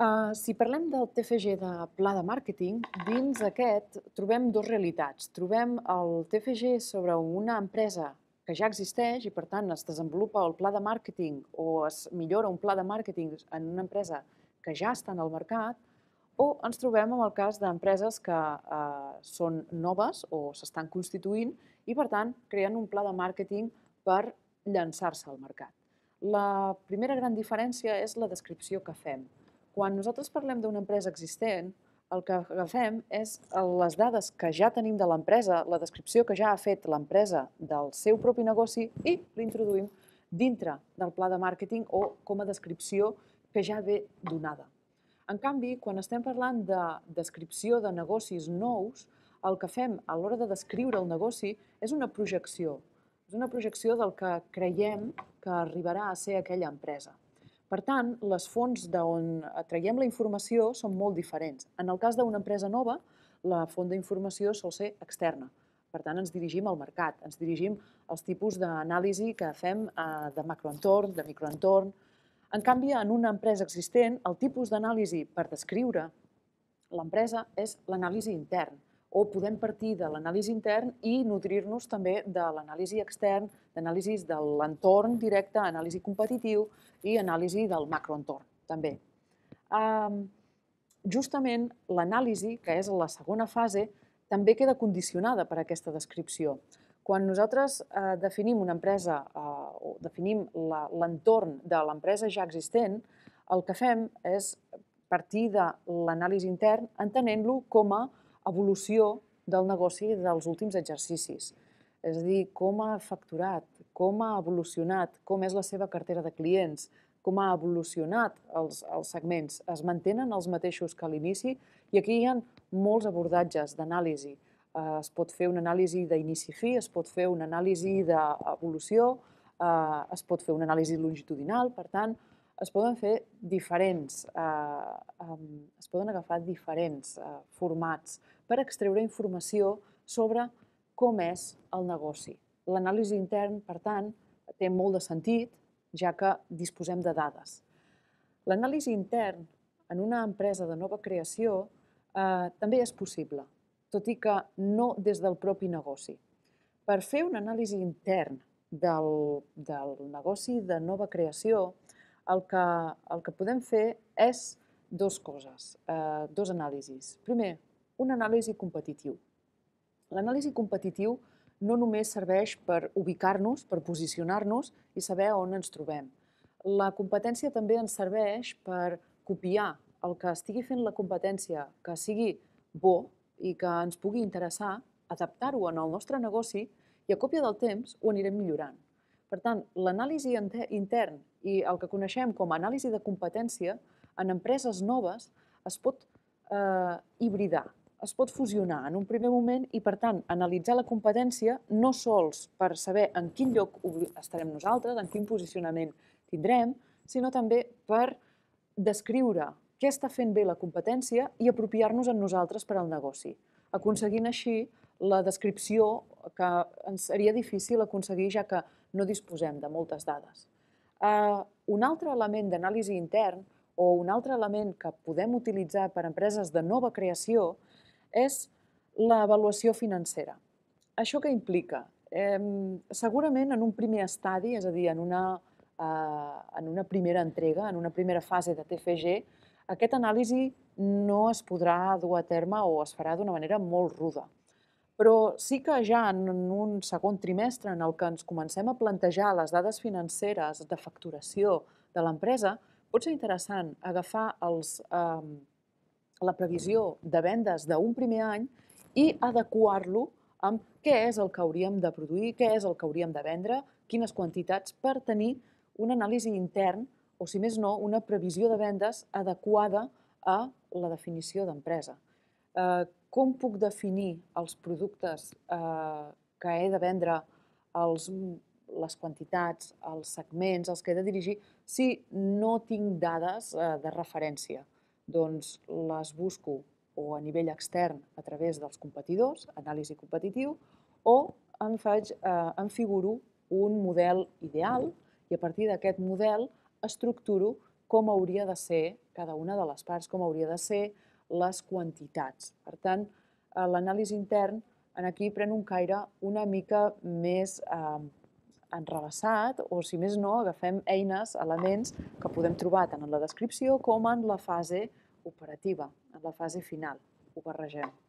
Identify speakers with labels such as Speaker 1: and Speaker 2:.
Speaker 1: Uh, si parlem del TFG de pla de màrqueting, dins aquest trobem dues realitats. Trobem el TFG sobre una empresa que ja existeix i, per tant, es desenvolupa el pla de màrqueting o es millora un pla de màrqueting en una empresa que ja està en el mercat, o ens trobem amb el cas d'empreses que eh, uh, són noves o s'estan constituint i, per tant, creen un pla de màrqueting per llançar-se al mercat. La primera gran diferència és la descripció que fem. Quan nosaltres parlem d'una empresa existent, el que agafem és les dades que ja tenim de l'empresa, la descripció que ja ha fet l'empresa del seu propi negoci i l'introduïm dintre del pla de màrqueting o com a descripció que ja ve donada. En canvi, quan estem parlant de descripció de negocis nous, el que fem a l'hora de descriure el negoci és una projecció. És una projecció del que creiem que arribarà a ser aquella empresa. Per tant, les fonts d'on traiem la informació són molt diferents. En el cas d'una empresa nova, la font d'informació sol ser externa. Per tant, ens dirigim al mercat, ens dirigim als tipus d'anàlisi que fem eh, de macroentorn, de microentorn. En canvi, en una empresa existent, el tipus d'anàlisi per descriure l'empresa és l'anàlisi intern o podem partir de l'anàlisi intern i nodrir-nos també de l'anàlisi extern, d'anàlisis de l'entorn directe, anàlisi competitiu i anàlisi del macroentorn, també. justament l'anàlisi, que és la segona fase, també queda condicionada per aquesta descripció. Quan nosaltres eh, definim una empresa eh, o definim l'entorn de l'empresa ja existent, el que fem és partir de l'anàlisi intern entenent-lo com a evolució del negoci dels últims exercicis. És a dir, com ha facturat, com ha evolucionat, com és la seva cartera de clients, com ha evolucionat els, els segments. Es mantenen els mateixos que a l'inici i aquí hi ha molts abordatges d'anàlisi. Eh, es pot fer una anàlisi d'inici fi, es pot fer una anàlisi d'evolució, eh, es pot fer una anàlisi longitudinal, per tant, es poden fer diferents, eh, es poden agafar diferents eh, formats per extreure informació sobre com és el negoci. L'anàlisi intern, per tant, té molt de sentit, ja que disposem de dades. L'anàlisi intern en una empresa de nova creació eh, també és possible, tot i que no des del propi negoci. Per fer una anàlisi intern del, del negoci de nova creació, el que, el que podem fer és dues coses, eh, dos anàlisis. Primer, un anàlisi competitiu. L'anàlisi competitiu no només serveix per ubicar-nos, per posicionar-nos i saber on ens trobem. La competència també ens serveix per copiar el que estigui fent la competència, que sigui bo i que ens pugui interessar, adaptar-ho en el nostre negoci i a còpia del temps ho anirem millorant. Per tant, l'anàlisi intern i el que coneixem com a anàlisi de competència en empreses noves es pot eh, hibridar, es pot fusionar en un primer moment i, per tant, analitzar la competència no sols per saber en quin lloc estarem nosaltres, en quin posicionament tindrem, sinó també per descriure què està fent bé la competència i apropiar-nos en nosaltres per al negoci, aconseguint així la descripció que ens seria difícil aconseguir ja que no disposem de moltes dades. Eh, un altre element d'anàlisi intern o un altre element que podem utilitzar per a empreses de nova creació és és l'avaluació financera. Això què implica? segurament en un primer estadi, és a dir, en una, eh, en una primera entrega, en una primera fase de TFG, aquest anàlisi no es podrà dur a terme o es farà d'una manera molt ruda. Però sí que ja en un segon trimestre en el que ens comencem a plantejar les dades financeres de facturació de l'empresa, pot ser interessant agafar els, eh, la previsió de vendes d'un primer any i adequar-lo amb què és el que hauríem de produir, què és el que hauríem de vendre, quines quantitats, per tenir una anàlisi intern o, si més no, una previsió de vendes adequada a la definició d'empresa. Eh, com puc definir els productes eh, que he de vendre, els, les quantitats, els segments, els que he de dirigir, si no tinc dades eh, de referència? doncs les busco o a nivell extern a través dels competidors, anàlisi competitiu, o em, faig, eh, em figuro un model ideal i a partir d'aquest model estructuro com hauria de ser cada una de les parts, com hauria de ser les quantitats. Per tant, eh, l'anàlisi intern en aquí pren un caire una mica més eh, enrevessat o, si més no, agafem eines, elements que podem trobar tant en la descripció com en la fase operativa, en la fase final. Ho barregem.